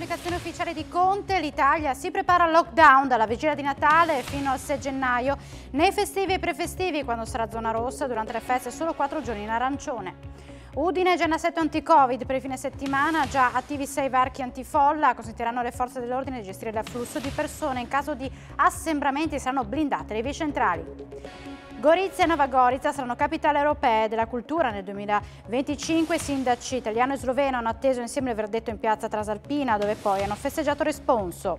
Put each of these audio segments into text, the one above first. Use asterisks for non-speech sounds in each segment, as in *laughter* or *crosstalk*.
pubblicazione ufficiale di Conte, l'Italia si prepara al lockdown dalla vigilia di Natale fino al 6 gennaio, nei festivi e prefestivi quando sarà zona rossa, durante le feste solo 4 giorni in arancione. Udine già in assetto anti-covid per il fine settimana, già attivi sei varchi antifolla, consentiranno alle forze dell'ordine di gestire l'afflusso di persone, in caso di assembramenti saranno blindate le vie centrali. Gorizia e Nova Gorica saranno capitale europee della cultura nel 2025. I sindaci italiano e sloveno hanno atteso insieme il verdetto in piazza Trasalpina, dove poi hanno festeggiato responso.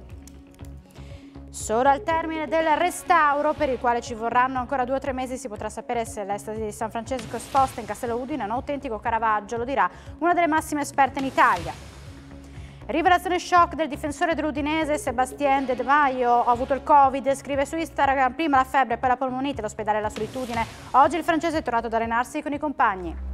Solo al termine del restauro, per il quale ci vorranno ancora due o tre mesi, si potrà sapere se l'estasi di San Francesco è esposta in Castello Udine è un autentico Caravaggio, lo dirà una delle massime esperte in Italia. Rivelazione shock del difensore dell'Udinese Sebastien De Maio. Ho avuto il Covid, scrive su Instagram, prima la febbre, poi la polmonite, l'ospedale e la solitudine. Oggi il francese è tornato ad allenarsi con i compagni.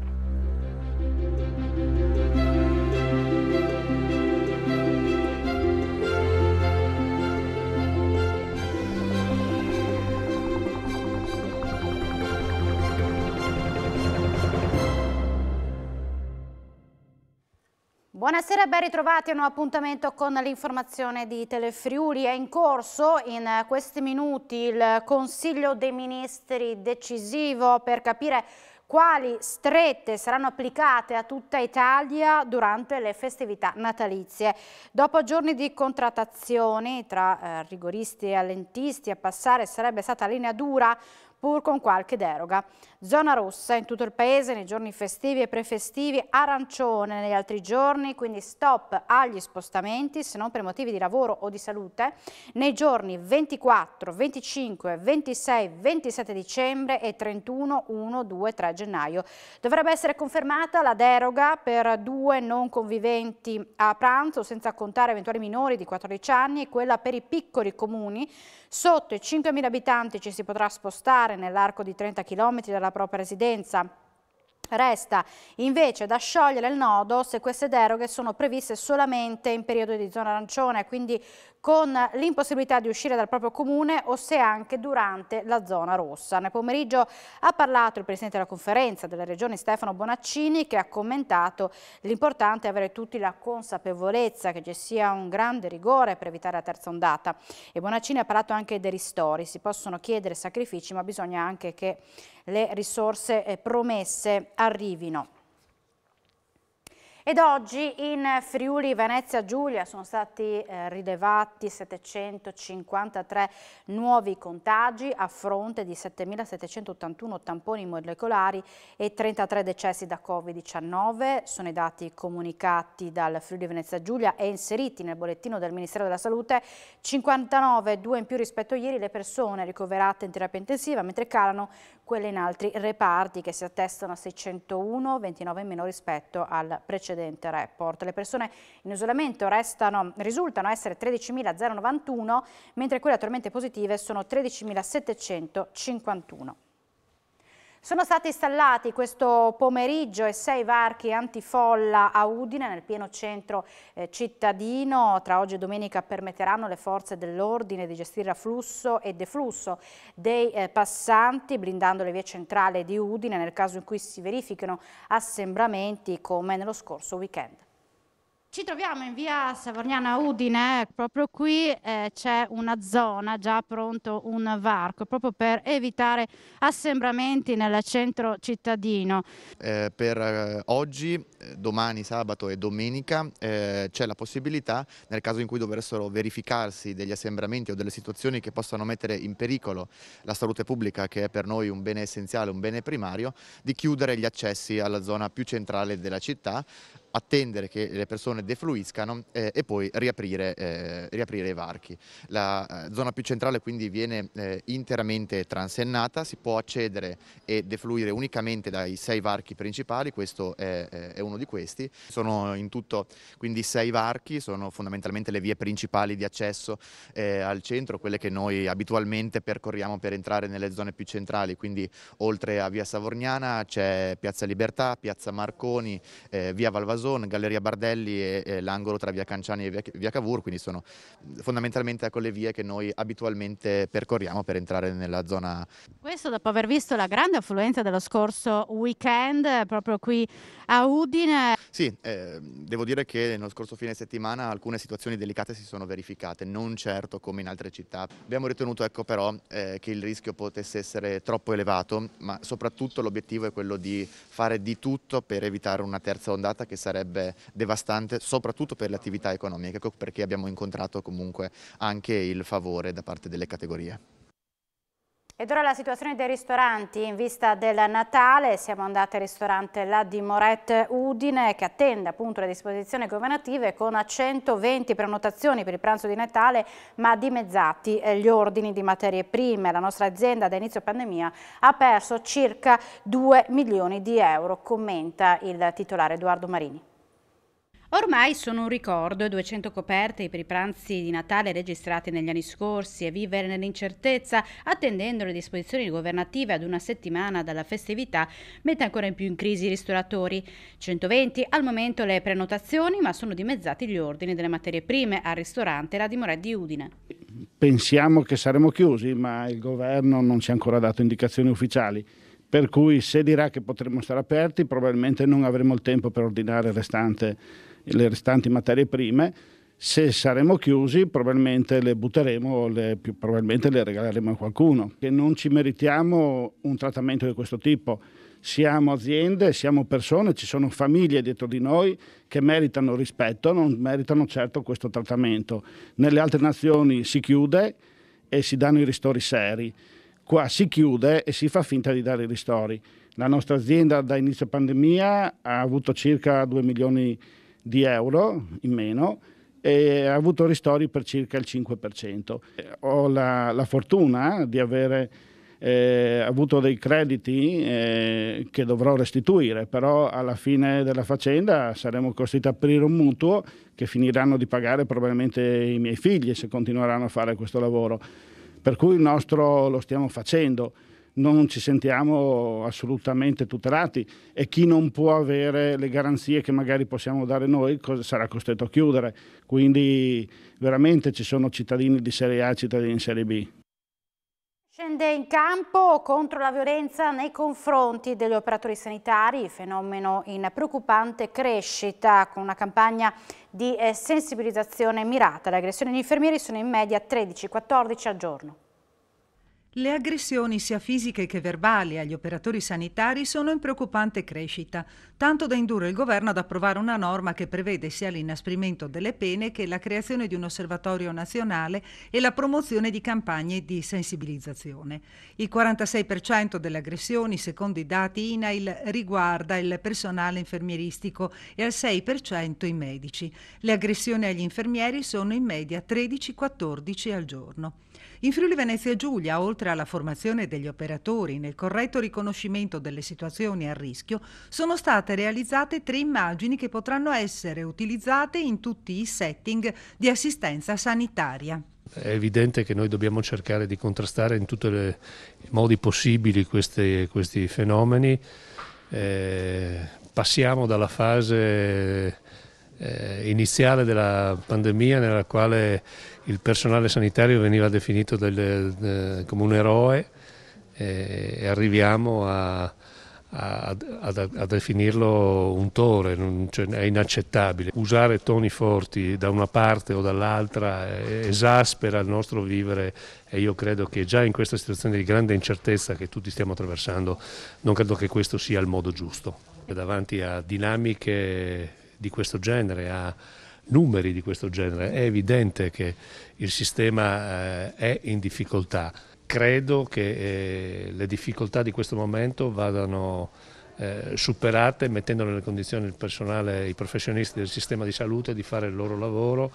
Buonasera e ben ritrovati a un appuntamento con l'informazione di Telefriuli. È in corso in questi minuti il Consiglio dei Ministri decisivo per capire quali strette saranno applicate a tutta Italia durante le festività natalizie. Dopo giorni di contrattazioni tra eh, rigoristi e allentisti a passare sarebbe stata linea dura pur con qualche deroga. Zona rossa in tutto il paese nei giorni festivi e prefestivi, arancione negli altri giorni, quindi stop agli spostamenti se non per motivi di lavoro o di salute nei giorni 24, 25, 26, 27 dicembre e 31, 1, 2, 3 gennaio. Dovrebbe essere confermata la deroga per due non conviventi a pranzo senza contare eventuali minori di 14 anni e quella per i piccoli comuni. Sotto i 5.000 abitanti ci si potrà spostare realizzare nell'arco di 30 km dalla propria residenza. Resta invece da sciogliere il nodo se queste deroghe sono previste solamente in periodo di zona arancione, quindi con l'impossibilità di uscire dal proprio comune o se anche durante la zona rossa. Nel pomeriggio ha parlato il Presidente della conferenza delle regioni Stefano Bonaccini che ha commentato l'importante avere tutti la consapevolezza che ci sia un grande rigore per evitare la terza ondata e Bonaccini ha parlato anche dei ristori, si possono chiedere sacrifici ma bisogna anche che le risorse eh, promesse arrivino. Ed oggi in Friuli Venezia Giulia sono stati eh, rilevati 753 nuovi contagi a fronte di 7.781 tamponi molecolari e 33 decessi da Covid-19. Sono i dati comunicati dal Friuli Venezia Giulia e inseriti nel bollettino del Ministero della Salute. 59, 2 in più rispetto a ieri, le persone ricoverate in terapia intensiva, mentre calano quelle in altri reparti che si attestano a 601, 29 in meno rispetto al precedente precedente report. Le persone in isolamento restano, risultano essere 13.091, mentre quelle attualmente positive sono 13.751. Sono stati installati questo pomeriggio e sei varchi antifolla a Udine nel pieno centro eh, cittadino. Tra oggi e domenica permetteranno alle forze dell'ordine di gestire afflusso e deflusso dei eh, passanti blindando le vie centrali di Udine nel caso in cui si verifichino assembramenti come nello scorso weekend. Ci troviamo in via Savorniana Udine, proprio qui eh, c'è una zona già pronto un varco, proprio per evitare assembramenti nel centro cittadino. Eh, per eh, oggi, eh, domani, sabato e domenica eh, c'è la possibilità, nel caso in cui dovessero verificarsi degli assembramenti o delle situazioni che possano mettere in pericolo la salute pubblica, che è per noi un bene essenziale, un bene primario, di chiudere gli accessi alla zona più centrale della città attendere che le persone defluiscano eh, e poi riaprire, eh, riaprire, i varchi. La eh, zona più centrale quindi viene eh, interamente transennata, si può accedere e defluire unicamente dai sei varchi principali, questo è, eh, è uno di questi. Sono in tutto quindi sei varchi, sono fondamentalmente le vie principali di accesso al centro, quelle che noi abitualmente percorriamo per entrare nelle zone più centrali, quindi oltre a via Savorniana c'è Piazza Libertà, Piazza Marconi, via Valvasone, Amazon, Galleria Bardelli e, e l'angolo tra via Canciani e via, via Cavour, quindi sono fondamentalmente ecco le vie che noi abitualmente percorriamo per entrare nella zona. Questo dopo aver visto la grande affluenza dello scorso weekend eh, proprio qui a Udine. Sì, eh, devo dire che nello scorso fine settimana alcune situazioni delicate si sono verificate, non certo come in altre città. Abbiamo ritenuto ecco, però eh, che il rischio potesse essere troppo elevato, ma soprattutto l'obiettivo è quello di fare di tutto per evitare una terza ondata che sarebbe sarebbe devastante soprattutto per le attività economiche ecco perché abbiamo incontrato comunque anche il favore da parte delle categorie. Ed ora la situazione dei ristoranti in vista del Natale, siamo andati al ristorante La di Moret Udine che attende appunto le disposizioni governative con 120 prenotazioni per il pranzo di Natale ma dimezzati eh, gli ordini di materie prime. La nostra azienda da inizio pandemia ha perso circa 2 milioni di euro, commenta il titolare Edoardo Marini. Ormai sono un ricordo 200 coperte per i pranzi di Natale registrati negli anni scorsi e vivere nell'incertezza, attendendo le disposizioni governative ad una settimana dalla festività, mette ancora in più in crisi i ristoratori. 120 al momento le prenotazioni, ma sono dimezzati gli ordini delle materie prime al ristorante La Dimorè di Udine. Pensiamo che saremo chiusi, ma il governo non ci ha ancora dato indicazioni ufficiali per cui se dirà che potremo stare aperti probabilmente non avremo il tempo per ordinare il restante le restanti materie prime. Se saremo chiusi probabilmente le butteremo, le, probabilmente le regaleremo a qualcuno. Che non ci meritiamo un trattamento di questo tipo. Siamo aziende, siamo persone, ci sono famiglie dietro di noi che meritano rispetto, non meritano certo questo trattamento. Nelle altre nazioni si chiude e si danno i ristori seri. Qua si chiude e si fa finta di dare i ristori. La nostra azienda da inizio pandemia ha avuto circa 2 milioni di di euro in meno e ha avuto ristori per circa il 5%. Eh, ho la, la fortuna di avere eh, avuto dei crediti eh, che dovrò restituire, però alla fine della faccenda saremo costretti ad aprire un mutuo che finiranno di pagare probabilmente i miei figli se continueranno a fare questo lavoro. Per cui il nostro lo stiamo facendo non ci sentiamo assolutamente tutelati e chi non può avere le garanzie che magari possiamo dare noi sarà costretto a chiudere. Quindi veramente ci sono cittadini di Serie A e cittadini di Serie B. Scende in campo contro la violenza nei confronti degli operatori sanitari, fenomeno in preoccupante crescita con una campagna di eh, sensibilizzazione mirata. Le aggressioni agli infermieri sono in media 13-14 al giorno. Le aggressioni sia fisiche che verbali agli operatori sanitari sono in preoccupante crescita, tanto da indurre il governo ad approvare una norma che prevede sia l'inasprimento delle pene che la creazione di un osservatorio nazionale e la promozione di campagne di sensibilizzazione. Il 46% delle aggressioni, secondo i dati INAIL, riguarda il personale infermieristico e al 6% i medici. Le aggressioni agli infermieri sono in media 13-14 al giorno. In Friuli Venezia Giulia, oltre alla formazione degli operatori nel corretto riconoscimento delle situazioni a rischio, sono state realizzate tre immagini che potranno essere utilizzate in tutti i setting di assistenza sanitaria. È evidente che noi dobbiamo cercare di contrastare in tutti i modi possibili questi, questi fenomeni. Eh, passiamo dalla fase eh, iniziale della pandemia nella quale il personale sanitario veniva definito del, de, come un eroe eh, e arriviamo a, a, a, a, definirlo un tore, non, cioè, è inaccettabile. Usare toni forti da una parte o dall'altra eh, esaspera il nostro vivere e io credo che già in questa situazione di grande incertezza che tutti stiamo attraversando non credo che questo sia il modo giusto. Davanti a dinamiche di questo genere, a numeri di questo genere, è evidente che il sistema eh, è in difficoltà. Credo che eh, le difficoltà di questo momento vadano eh, superate mettendo nelle condizioni il personale, i professionisti del sistema di salute di fare il loro lavoro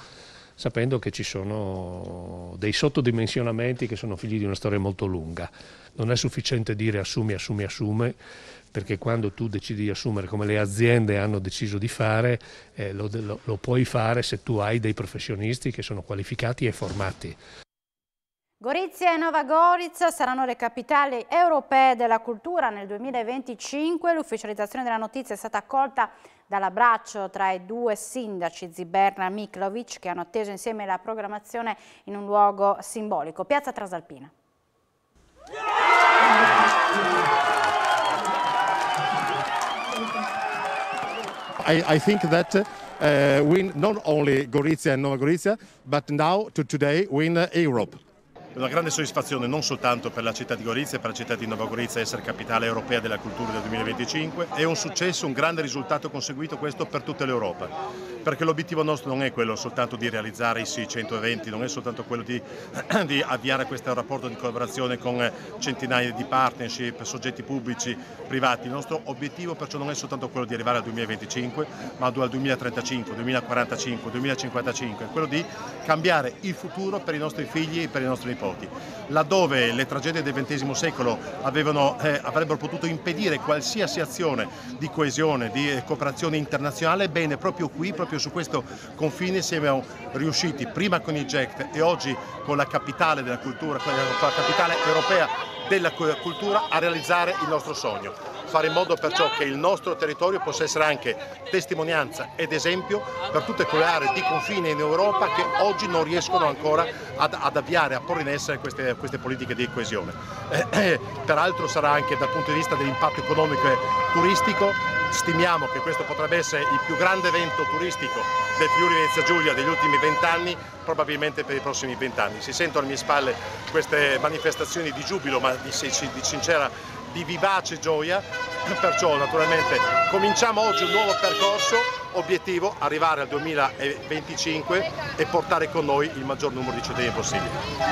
sapendo che ci sono dei sottodimensionamenti che sono figli di una storia molto lunga. Non è sufficiente dire assumi, assumi, assume, perché quando tu decidi di assumere come le aziende hanno deciso di fare, eh, lo, lo, lo puoi fare se tu hai dei professionisti che sono qualificati e formati. Gorizia e Nova Gorizia saranno le capitali europee della cultura nel 2025. L'ufficializzazione della notizia è stata accolta dall'abbraccio tra i due sindaci Ziberna e Miklovic che hanno atteso insieme la programmazione in un luogo simbolico, Piazza Trasalpina. Yeah! I, I think that uh, win not only Gorizia and Nova Gorizia, but now to today win Europe. È una grande soddisfazione non soltanto per la città di Gorizia e per la città di Nova Gorizia essere capitale europea della cultura del 2025, è un successo, un grande risultato conseguito questo per tutta l'Europa, perché l'obiettivo nostro non è quello soltanto di realizzare i 600 eventi, non è soltanto quello di, *clears throat* di avviare questo rapporto di collaborazione con centinaia di partnership, soggetti pubblici, privati, il nostro obiettivo perciò non è soltanto quello di arrivare al 2025, ma al 2035, 2045, 2055, è quello di cambiare il futuro per i nostri figli e per i nostri nipoti nipoti, laddove le tragedie del XX secolo avevano, eh, avrebbero potuto impedire qualsiasi azione di coesione, di eh, cooperazione internazionale, bene, proprio qui, proprio su questo confine siamo riusciti, prima con i GECT e oggi con la capitale della cultura, con la capitale europea della cultura, a realizzare il nostro sogno fare in modo perciò che il nostro territorio possa essere anche testimonianza ed esempio per tutte quelle aree di confine in Europa che oggi non riescono ancora ad, ad avviare, a porre in essere queste, queste politiche di coesione. Eh, eh, peraltro sarà anche dal punto di vista dell'impatto economico e turistico stimiamo che questo potrebbe essere il più grande evento turistico del Friuli Venezia Giulia degli ultimi vent'anni, probabilmente per i prossimi vent'anni. Si sentono alle mie spalle queste manifestazioni di giubilo, ma di, di sincera di vivace gioia, perciò naturalmente cominciamo oggi un nuovo percorso, obiettivo arrivare al 2025 e portare con noi il maggior numero di cittadini possibile.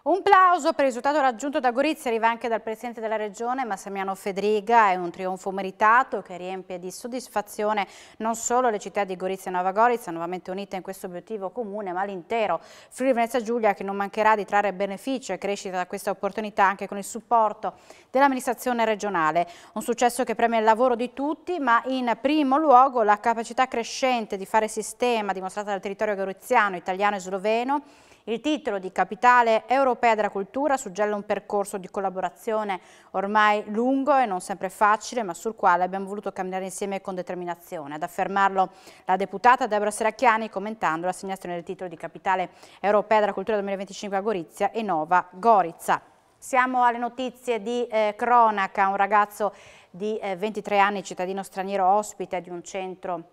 Un plauso per il risultato raggiunto da Gorizia arriva anche dal Presidente della Regione Massimiano Fedriga, è un trionfo meritato che riempie di soddisfazione non solo le città di Gorizia e Nova Gorizia, nuovamente unite in questo obiettivo comune, ma l'intero Friuli Venezia Giulia che non mancherà di trarre beneficio e crescita da questa opportunità anche con il supporto dell'amministrazione regionale. Un successo che premia il lavoro di tutti, ma in primo luogo la capacità crescente di fare sistema dimostrata dal territorio goriziano, italiano e sloveno il titolo di Capitale Europea della Cultura suggella un percorso di collaborazione ormai lungo e non sempre facile, ma sul quale abbiamo voluto camminare insieme con determinazione. Ad affermarlo la deputata Deborah Seracchiani commentando l'assegnazione del titolo di Capitale Europea della Cultura 2025 a Gorizia e Nova Gorizia. Siamo alle notizie di eh, cronaca, un ragazzo di eh, 23 anni, cittadino straniero ospite di un centro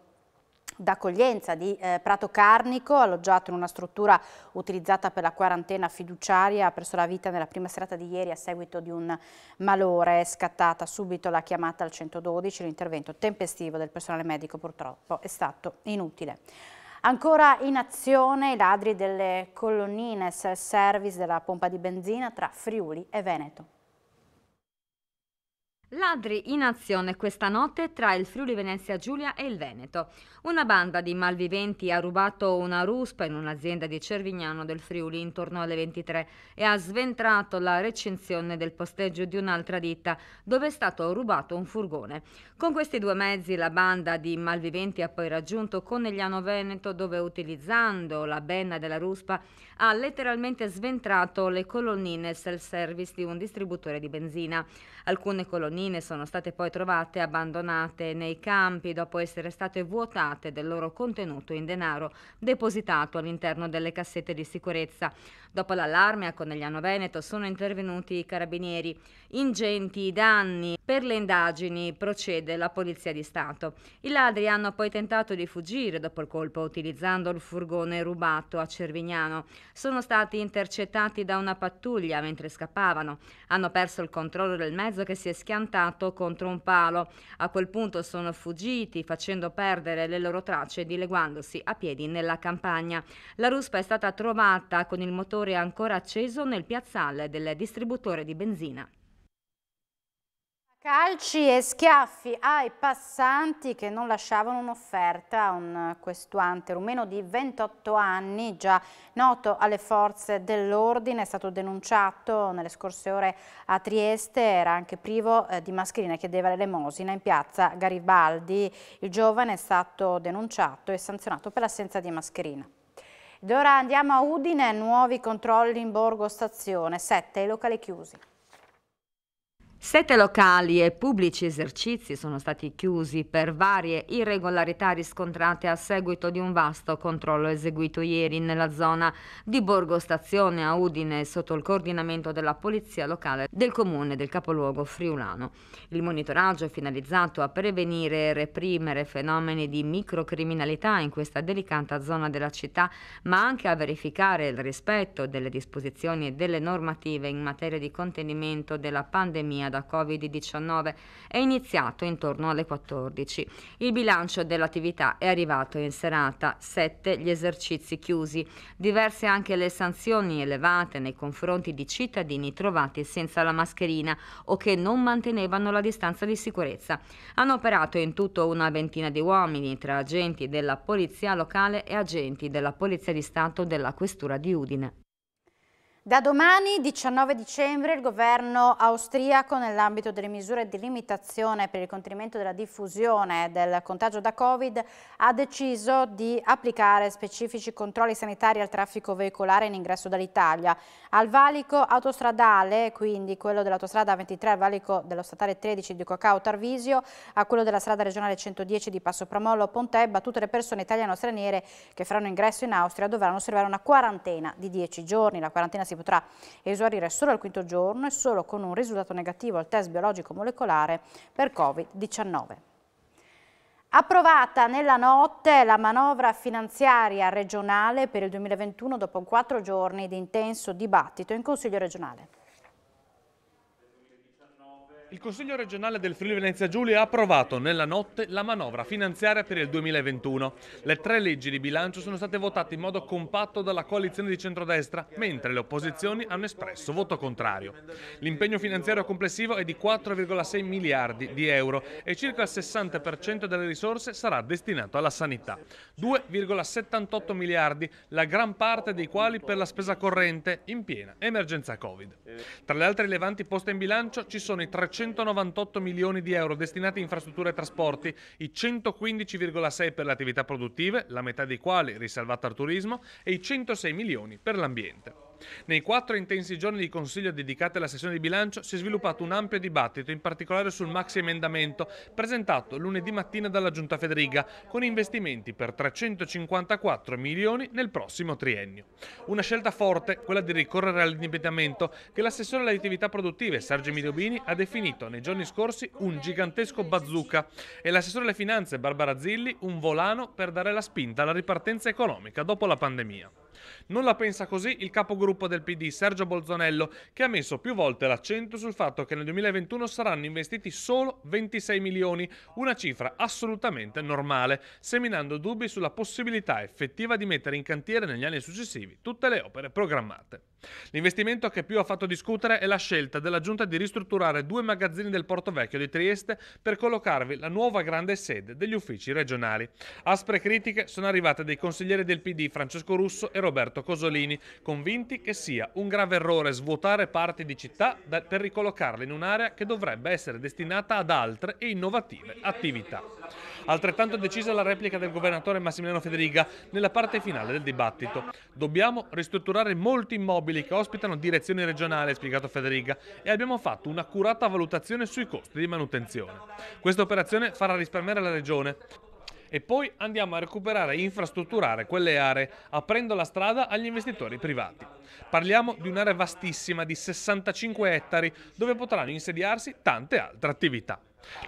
d'accoglienza di eh, Prato Carnico, alloggiato in una struttura utilizzata per la quarantena fiduciaria, ha perso la vita nella prima serata di ieri a seguito di un malore. È scattata subito la chiamata al 112, l'intervento tempestivo del personale medico purtroppo è stato inutile. Ancora in azione i ladri delle colonnine self-service della pompa di benzina tra Friuli e Veneto. Ladri in azione questa notte tra il Friuli Venezia Giulia e il Veneto. Una banda di malviventi ha rubato una ruspa in un'azienda di Cervignano del Friuli intorno alle 23 e ha sventrato la recinzione del posteggio di un'altra ditta dove è stato rubato un furgone. Con questi due mezzi la banda di malviventi ha poi raggiunto Conegliano Veneto dove utilizzando la benna della ruspa ha letteralmente sventrato le colonnine self-service di un distributore di benzina. Alcune colonnine sono state poi trovate abbandonate nei campi dopo essere state vuotate del loro contenuto in denaro depositato all'interno delle cassette di sicurezza. Dopo l'allarme a Conegliano Veneto sono intervenuti i carabinieri. Ingenti danni per le indagini procede la Polizia di Stato. I ladri hanno poi tentato di fuggire dopo il colpo utilizzando il furgone rubato a Cervignano. Sono stati intercettati da una pattuglia mentre scappavano. Hanno perso il controllo del mezzo che si è schiantato contro un palo. A quel punto sono fuggiti facendo perdere le loro tracce dileguandosi a piedi nella campagna. La ruspa è stata trovata con il motore ancora acceso nel piazzale del distributore di benzina. Calci e schiaffi ai passanti che non lasciavano un'offerta a un questuante rumeno di 28 anni, già noto alle forze dell'ordine, è stato denunciato nelle scorse ore a Trieste, era anche privo eh, di mascherina e chiedeva l'elemosina in piazza Garibaldi. Il giovane è stato denunciato e sanzionato per l'assenza di mascherina. Ed ora andiamo a Udine, nuovi controlli in Borgo Stazione, sette i locali chiusi. Sette locali e pubblici esercizi sono stati chiusi per varie irregolarità riscontrate a seguito di un vasto controllo eseguito ieri nella zona di Borgo Stazione a Udine sotto il coordinamento della Polizia Locale del Comune del capoluogo friulano. Il monitoraggio è finalizzato a prevenire e reprimere fenomeni di microcriminalità in questa delicata zona della città, ma anche a verificare il rispetto delle disposizioni e delle normative in materia di contenimento della pandemia da Covid-19 è iniziato intorno alle 14. Il bilancio dell'attività è arrivato in serata, 7 gli esercizi chiusi, diverse anche le sanzioni elevate nei confronti di cittadini trovati senza la mascherina o che non mantenevano la distanza di sicurezza. Hanno operato in tutto una ventina di uomini tra agenti della polizia locale e agenti della polizia di Stato della questura di Udine. Da domani, 19 dicembre, il governo austriaco, nell'ambito delle misure di limitazione per il contenimento della diffusione del contagio da Covid, ha deciso di applicare specifici controlli sanitari al traffico veicolare in ingresso dall'Italia. Al valico autostradale, quindi quello dell'autostrada 23, al valico dello statale 13 di Cocao Tarvisio, a quello della strada regionale 110 di Passo Pramollo Pontebba, tutte le persone italiane o straniere che faranno ingresso in Austria dovranno osservare una quarantena di 10 giorni. La quarantena si si potrà esaurire solo al quinto giorno e solo con un risultato negativo al test biologico molecolare per Covid-19. Approvata nella notte la manovra finanziaria regionale per il 2021 dopo quattro giorni di intenso dibattito in Consiglio regionale. Il Consiglio regionale del Friuli Venezia Giulia ha approvato nella notte la manovra finanziaria per il 2021. Le tre leggi di bilancio sono state votate in modo compatto dalla coalizione di centrodestra, mentre le opposizioni hanno espresso voto contrario. L'impegno finanziario complessivo è di 4,6 miliardi di euro e circa il 60% delle risorse sarà destinato alla sanità. 2,78 miliardi, la gran parte dei quali per la spesa corrente in piena emergenza Covid. Tra le altre rilevanti poste in bilancio ci sono i 300 298 milioni di euro destinati a infrastrutture e trasporti, i 115,6 per le attività produttive, la metà dei quali riservata al turismo, e i 106 milioni per l'ambiente. Nei quattro intensi giorni di Consiglio dedicati alla sessione di bilancio si è sviluppato un ampio dibattito, in particolare sul maxi emendamento presentato lunedì mattina dalla Giunta Federiga, con investimenti per 354 milioni nel prossimo triennio. Una scelta forte, quella di ricorrere all'indebitamento, che l'assessore alle attività produttive Sergio Midiobini ha definito nei giorni scorsi un gigantesco bazooka e l'assessore alle finanze Barbara Zilli un volano per dare la spinta alla ripartenza economica dopo la pandemia. Non la pensa così il capogruppo del PD, Sergio Bolzonello, che ha messo più volte l'accento sul fatto che nel 2021 saranno investiti solo 26 milioni, una cifra assolutamente normale, seminando dubbi sulla possibilità effettiva di mettere in cantiere negli anni successivi tutte le opere programmate. L'investimento che più ha fatto discutere è la scelta della Giunta di ristrutturare due magazzini del Porto Vecchio di Trieste per collocarvi la nuova grande sede degli uffici regionali. Aspre critiche sono arrivate dai consiglieri del PD Francesco Russo e Roberto Cosolini, convinti che sia un grave errore svuotare parti di città per ricollocarle in un'area che dovrebbe essere destinata ad altre e innovative attività. Altrettanto decisa la replica del governatore Massimiliano Federica nella parte finale del dibattito. Dobbiamo ristrutturare molti immobili che ospitano direzioni regionali, ha spiegato Federica, e abbiamo fatto un'accurata valutazione sui costi di manutenzione. Questa operazione farà risparmiare la regione e poi andiamo a recuperare e infrastrutturare quelle aree, aprendo la strada agli investitori privati. Parliamo di un'area vastissima di 65 ettari dove potranno insediarsi tante altre attività.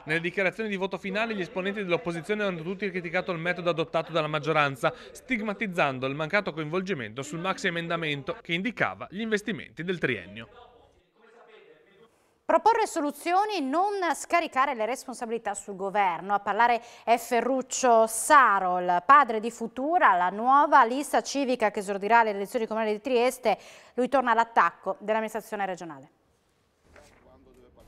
Nelle dichiarazioni di voto finale gli esponenti dell'opposizione hanno tutti criticato il metodo adottato dalla maggioranza, stigmatizzando il mancato coinvolgimento sul maxi emendamento che indicava gli investimenti del triennio. Proporre soluzioni, non scaricare le responsabilità sul governo. A parlare è Ferruccio Sarol, padre di Futura, la nuova lista civica che esordirà le elezioni comunali di Trieste. Lui torna all'attacco dell'amministrazione regionale.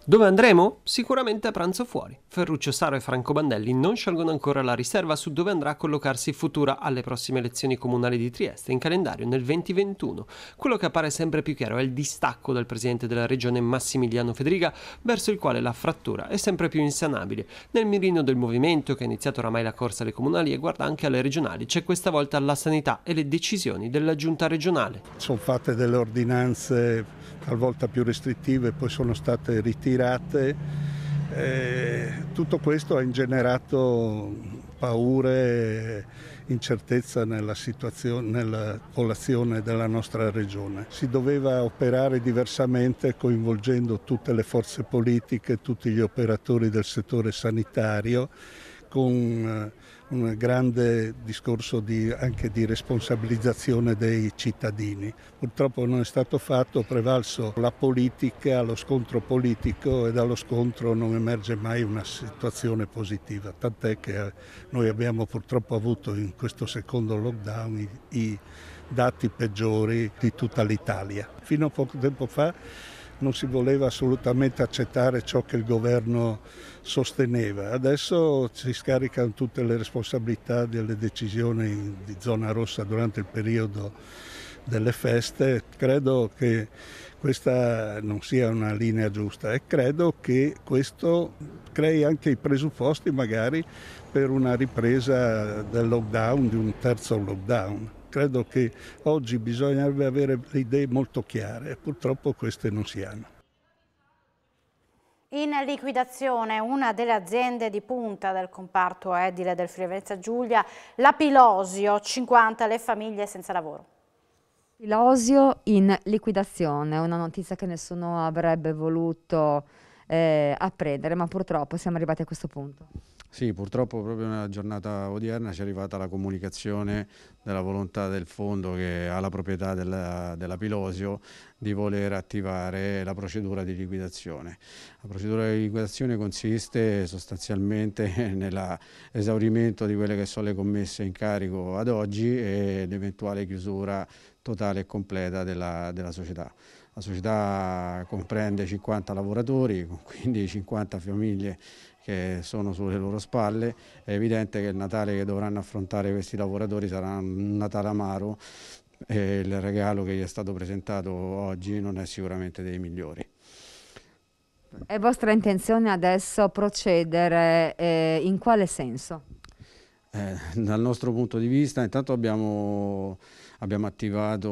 Dove andremo? Sicuramente a pranzo fuori. Ferruccio Saro e Franco Bandelli non sciolgono ancora la riserva su dove andrà a collocarsi Futura alle prossime elezioni comunali di Trieste, in calendario nel 2021. Quello che appare sempre più chiaro è il distacco dal presidente della regione Massimiliano Federica, verso il quale la frattura è sempre più insanabile. Nel mirino del movimento, che ha iniziato oramai la corsa alle comunali e guarda anche alle regionali, c'è questa volta la sanità e le decisioni della giunta regionale. Sono fatte delle ordinanze talvolta più restrittive, poi sono state ritirate pirate, eh, tutto questo ha ingenerato paure, incertezza nella, nella colazione della nostra regione. Si doveva operare diversamente coinvolgendo tutte le forze politiche, tutti gli operatori del settore sanitario, con eh, un grande discorso di, anche di responsabilizzazione dei cittadini. Purtroppo non è stato fatto, è prevalso la politica, lo scontro politico e dallo scontro non emerge mai una situazione positiva, tant'è che eh, noi abbiamo purtroppo avuto in questo secondo lockdown i, i dati peggiori di tutta l'Italia. Fino a poco tempo fa non si voleva assolutamente accettare ciò che il governo sosteneva. Adesso si scaricano tutte le responsabilità delle decisioni di zona rossa durante il periodo delle feste. Credo che questa non sia una linea giusta e credo che questo crei anche i presupposti magari per una ripresa del lockdown, di un terzo lockdown credo che oggi bisognerebbe avere le idee molto chiare, purtroppo queste non si hanno. In liquidazione una delle aziende di punta del comparto edile del Friuli Giulia, la Pilosio, 50 le famiglie senza lavoro. Pilosio in liquidazione, una notizia che nessuno avrebbe voluto eh, apprendere, ma purtroppo siamo arrivati a questo punto. Sì, purtroppo proprio nella giornata odierna ci è arrivata la comunicazione della volontà del fondo che ha la proprietà della, della Pilosio di voler attivare la procedura di liquidazione. La procedura di liquidazione consiste sostanzialmente *laughs* nell'esaurimento di quelle che sono le commesse in carico ad oggi e l'eventuale chiusura totale e completa della, della società. La società comprende 50 lavoratori, quindi 50 famiglie che sono sulle loro spalle, è evidente che il Natale che dovranno affrontare questi lavoratori sarà un Natale amaro e il regalo che gli è stato presentato oggi non è sicuramente dei migliori. È vostra intenzione adesso procedere eh, in quale senso? Eh, dal nostro punto di vista intanto abbiamo, abbiamo attivato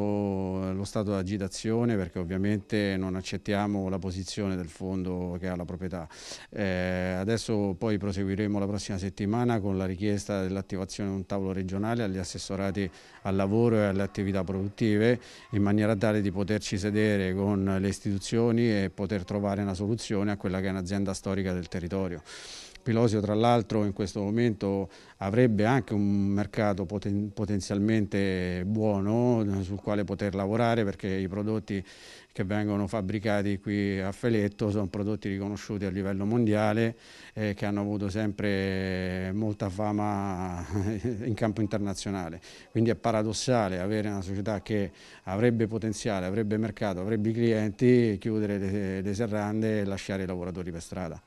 eh, lo stato di agitazione perché ovviamente non accettiamo la posizione del fondo che ha la proprietà. Eh, adesso poi proseguiremo la prossima settimana con la richiesta dell'attivazione di un tavolo regionale agli assessorati al lavoro e alle attività produttive in maniera tale di poterci sedere con le istituzioni e poter trovare una soluzione a quella che è un'azienda storica del territorio. Pilosio tra l'altro in questo momento avrebbe anche un mercato poten potenzialmente buono eh, sul quale poter lavorare perché i prodotti che vengono fabbricati qui a Feletto sono prodotti riconosciuti a livello mondiale eh, che hanno avuto sempre molta fama *laughs* in campo internazionale. Quindi è paradossale avere una società che avrebbe potenziale, avrebbe mercato, avrebbe i clienti, chiudere le, le serrande e lasciare i lavoratori per strada.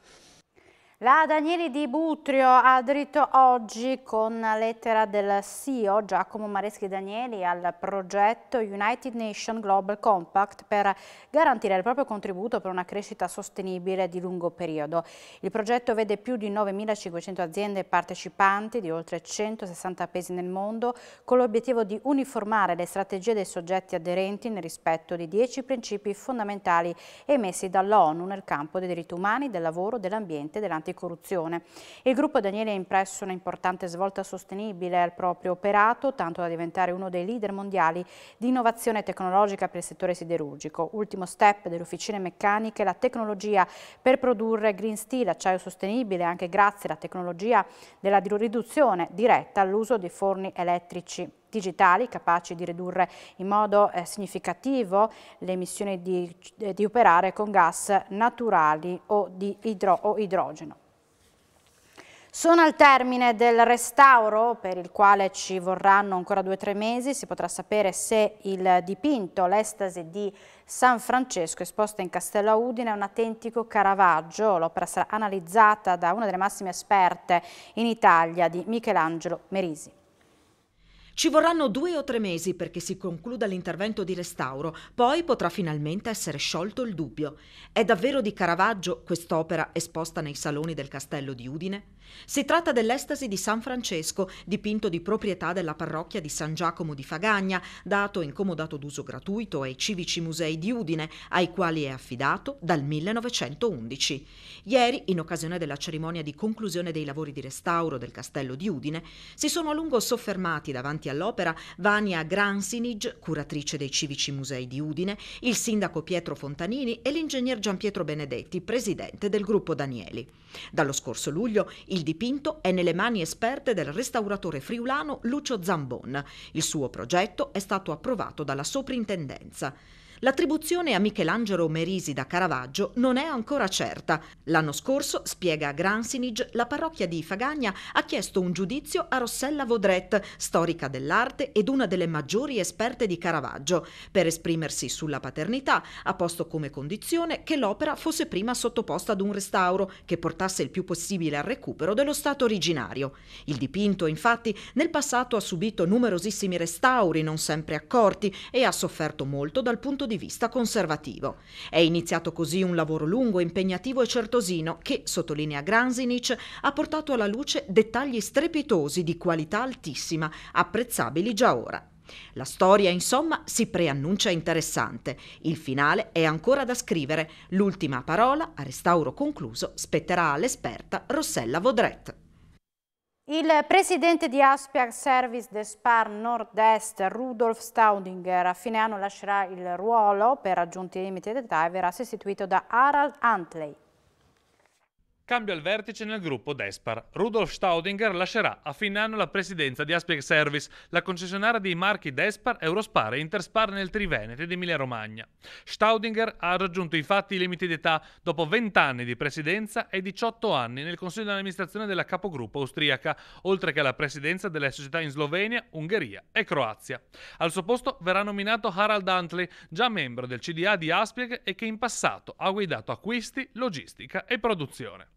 La Danieli di Butrio ha aderito oggi con lettera del CEO Giacomo Mareschi Danieli al progetto United Nations Global Compact per garantire il proprio contributo per una crescita sostenibile di lungo periodo. Il progetto vede più di 9.500 aziende partecipanti di oltre 160 paesi nel mondo con l'obiettivo di uniformare le strategie dei soggetti aderenti nel rispetto di 10 principi fondamentali emessi dall'ONU nel campo dei diritti umani, del lavoro, dell'ambiente e dell'anticorruzione anticorruzione. Il gruppo Daniele ha impresso un'importante svolta sostenibile al proprio operato, tanto da diventare uno dei leader mondiali di innovazione tecnologica per il settore siderurgico. Ultimo step delle officine meccaniche, la tecnologia per produrre green steel, acciaio sostenibile, anche grazie alla tecnologia della riduzione diretta all'uso di forni elettrici digitali capaci di ridurre in modo eh, significativo le emissioni di, eh, di, operare con gas naturali o di idro, o idrogeno. Sono al termine del restauro per il quale ci vorranno ancora due o tre mesi, si potrà sapere se il dipinto, l'estasi di San Francesco esposta in Castello a Udine è un autentico Caravaggio, l'opera sarà analizzata da una delle massime esperte in Italia di Michelangelo Merisi. Ci vorranno due o tre mesi perché si concluda l'intervento di restauro, poi potrà finalmente essere sciolto il dubbio. È davvero di Caravaggio quest'opera esposta nei saloni del castello di Udine? Si tratta dell'Estasi di San Francesco, dipinto di proprietà della parrocchia di San Giacomo di Fagagna, dato e incomodato d'uso gratuito ai civici musei di Udine, ai quali è affidato dal 1911. Ieri, in occasione della cerimonia di conclusione dei lavori di restauro del castello di Udine, si sono a lungo soffermati davanti all'opera Vania Gransinig, curatrice dei civici musei di Udine, il sindaco Pietro Fontanini e l'ingegner Gian Pietro Benedetti, presidente del gruppo Danieli. Dallo scorso luglio il dipinto è nelle mani esperte del restauratore friulano Lucio Zambon. Il suo progetto è stato approvato dalla soprintendenza. L'attribuzione a Michelangelo Merisi da Caravaggio non è ancora certa. L'anno scorso, spiega Gransinig, la parrocchia di Fagagna ha chiesto un giudizio a Rossella Vaudrette, storica dell'arte ed una delle maggiori esperte di Caravaggio, per esprimersi sulla paternità, ha posto come condizione che l'opera fosse prima sottoposta ad un restauro che portasse il più possibile al recupero dello stato originario. Il dipinto, infatti, nel passato ha subito numerosissimi restauri non sempre accorti e ha sofferto molto dal punto di vista di vista conservativo. È iniziato così un lavoro lungo, impegnativo e certosino che, sottolinea Granzinic, ha portato alla luce dettagli strepitosi di qualità altissima, apprezzabili già ora. La storia, insomma, si preannuncia interessante. Il finale è ancora da scrivere. L'ultima parola, a restauro concluso, spetterà all'esperta Rossella Vaudrette. Il presidente di Aspiar Service de Spar Nord-Est, Rudolf Staudinger, a fine anno lascerà il ruolo per raggiunti limiti d'età e verrà sostituito da Harald Antley. Cambio al vertice nel gruppo Despar. Rudolf Staudinger lascerà a fine anno la presidenza di Aspect Service, la concessionaria dei marchi Despar, Eurospar e Interspar nel Triveneto ed Emilia-Romagna. Staudinger ha raggiunto infatti i limiti d'età dopo 20 anni di presidenza e 18 anni nel consiglio di amministrazione della capogruppo austriaca, oltre che alla presidenza delle società in Slovenia, Ungheria e Croazia. Al suo posto verrà nominato Harald Huntley, già membro del CDA di Aspect e che in passato ha guidato acquisti, logistica e produzione.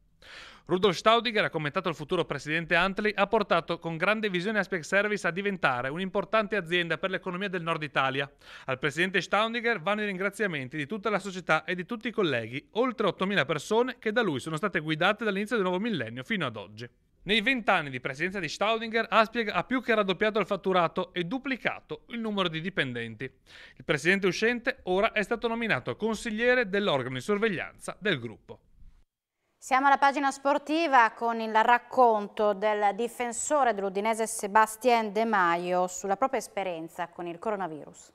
Rudolf Staudinger ha commentato il futuro presidente Antley, ha portato con grande visione Aspect Service a diventare un'importante azienda per l'economia del nord Italia. Al presidente Staudinger vanno i ringraziamenti di tutta la società e di tutti i colleghi, oltre 8.000 persone che da lui sono state guidate dall'inizio del nuovo millennio fino ad oggi. Nei vent'anni di presidenza di Staudinger, Aspieg ha più che raddoppiato il fatturato e duplicato il numero di dipendenti. Il presidente uscente ora è stato nominato consigliere dell'organo di sorveglianza del gruppo. Siamo alla pagina sportiva con il racconto del difensore dell'Udinese Sebastien De Maio sulla propria esperienza con il coronavirus.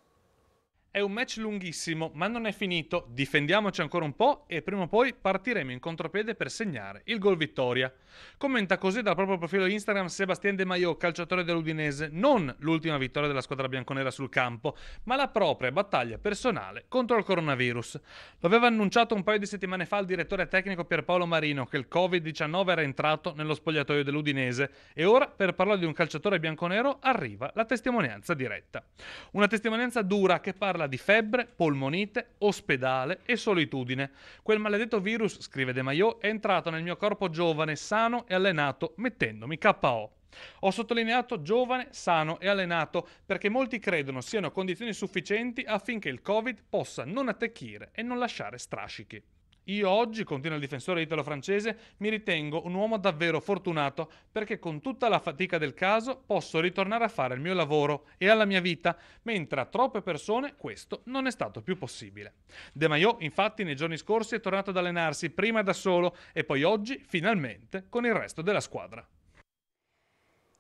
È un match lunghissimo, ma non è finito. Difendiamoci ancora un po' e prima o poi partiremo in contropiede per segnare il gol vittoria. Commenta così dal proprio profilo Instagram Sebastien De Maio, calciatore dell'Udinese, non l'ultima vittoria della squadra bianconera sul campo, ma la propria battaglia personale contro il coronavirus. Lo aveva annunciato un paio di settimane fa il direttore tecnico Pierpaolo Marino che il Covid-19 era entrato nello spogliatoio dell'Udinese e ora, per parlare di un calciatore bianconero, arriva la testimonianza diretta. Una testimonianza dura che parla di febbre, polmonite, ospedale e solitudine. Quel maledetto virus, scrive De Maio, è entrato nel mio corpo giovane, sano sano e allenato mettendomi KO. Ho sottolineato giovane, sano e allenato perché molti credono siano condizioni sufficienti affinché il Covid possa non attecchire e non lasciare strascichi. Io oggi, continua il difensore italo-francese, mi ritengo un uomo davvero fortunato perché con tutta la fatica del caso posso ritornare a fare il mio lavoro e alla mia vita, mentre a troppe persone questo non è stato più possibile. De Maio, infatti, nei giorni scorsi è tornato ad allenarsi prima da solo e poi oggi, finalmente, con il resto della squadra.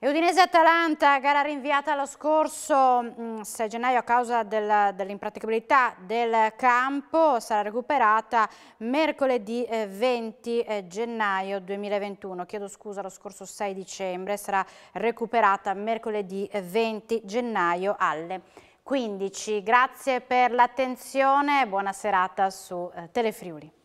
E Udinese-Atalanta, gara rinviata lo scorso 6 mm, gennaio a causa del, dell'impraticabilità del campo, sarà recuperata mercoledì 20 eh, eh, gennaio 2021, chiedo scusa lo scorso 6 dicembre, sarà recuperata mercoledì 20 eh, gennaio alle 15. Grazie per l'attenzione, e buona serata su Telefriuli.